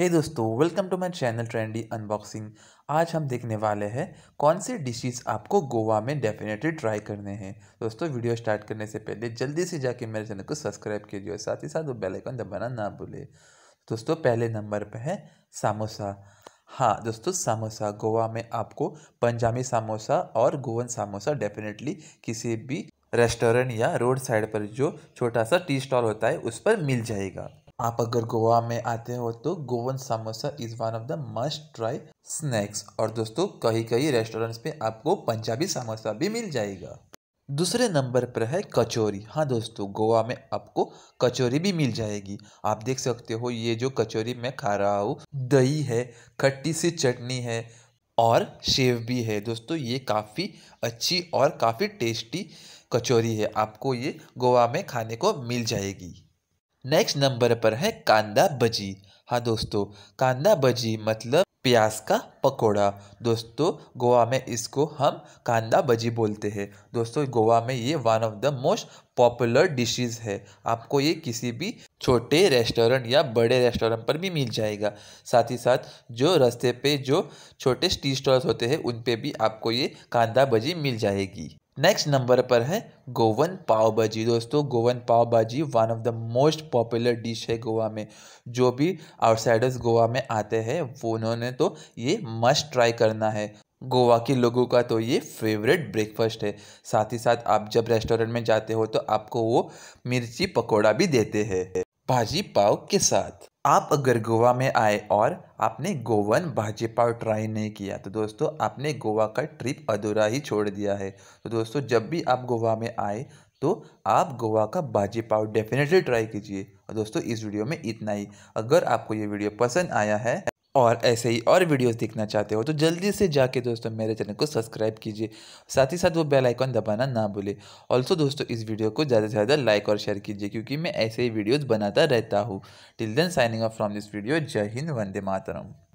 हे hey दोस्तों welcome to my channel trendy unboxing आज हम देखने वाले हैं कौन से डिशेस आपको गोवा में डेफिनेटली ट्राई करने हैं दोस्तों वीडियो स्टार्ट करने से पहले जल्दी से जाके मेरे चैनल को सब्सक्राइब कीजिए और साथ ही साथ वो बेल आइकन दबाना ना भूले दोस्तों पहले नंबर पर है सामोसा हाँ दोस्तों सामोसा गोवा में आपको पंजाबी सामोसा और गोवन सामोसा डेफिनेटली किसी भी रेस्टोरेंट या रोड साइड पर जो छोटा सा टी स्टॉल होता है उस पर मिल जाएगा आप अगर गोवा में आते हो तो Goan samosa is one of the must try snacks और दोस्तों कहीं कहीं रेस्टोरेंट्स पे आपको पंजाबी समोसा भी मिल जाएगा दूसरे नंबर पर है कचौरी हाँ दोस्तों गोवा में आपको कचौरी भी मिल जाएगी आप देख सकते हो ये जो कचौरी मैं खा रहा हूँ दही है खट्टी सी चटनी है और शेव भी है दोस्तों ये काफ़ी अच्छी और काफ़ी टेस्टी कचौरी है आपको ये गोवा में खाने को मिल जाएगी नेक्स्ट नंबर पर है कांदा भजी हाँ दोस्तों कांदा भजी मतलब प्याज का पकोड़ा दोस्तों गोवा में इसको हम कांदा भजी बोलते हैं दोस्तों गोवा में ये one of the most popular dishes है आपको ये किसी भी छोटे रेस्टोरेंट या बड़े रेस्टोरेंट पर भी मिल जाएगा साथ ही साथ जो रास्ते पे जो छोटे टी स्टॉल्स होते हैं उन पे भी आपको ये कांदा भजी मिल जाएगी नेक्स्ट नंबर पर है गोवन पाव भाजी दोस्तों Goan pav bhaji one of the most popular dish है गोवा में जो भी आउटसाइडर्स गोवा में आते हैं वो उन्होंने तो ये मस्ट ट्राई करना है गोवा के लोगों का तो ये फेवरेट ब्रेकफास्ट है साथ ही साथ आप जब रेस्टोरेंट में जाते हो तो आपको वो मिर्ची पकौड़ा भी देते हैं भाजी पाव के साथ आप अगर गोवा में आए और आपने गोवन भाजी पाव ट्राई नहीं किया तो दोस्तों आपने गोवा का ट्रिप अधूरा ही छोड़ दिया है तो दोस्तों जब भी आप गोवा में आए तो आप गोवा का भाजी पाव डेफिनेटली ट्राई कीजिए और दोस्तों इस वीडियो में इतना ही अगर आपको ये वीडियो पसंद आया है और ऐसे ही और वीडियोस देखना चाहते हो तो जल्दी से जाके दोस्तों मेरे चैनल को सब्सक्राइब कीजिए साथ ही साथ वो बेल आइकॉन दबाना ना भूले ऑल्सो दोस्तों इस वीडियो को ज़्यादा से ज़्यादा लाइक और शेयर कीजिए क्योंकि मैं ऐसे ही वीडियोज़ बनाता रहता हूँ till then signing off from this video जय हिंद वंदे मातरम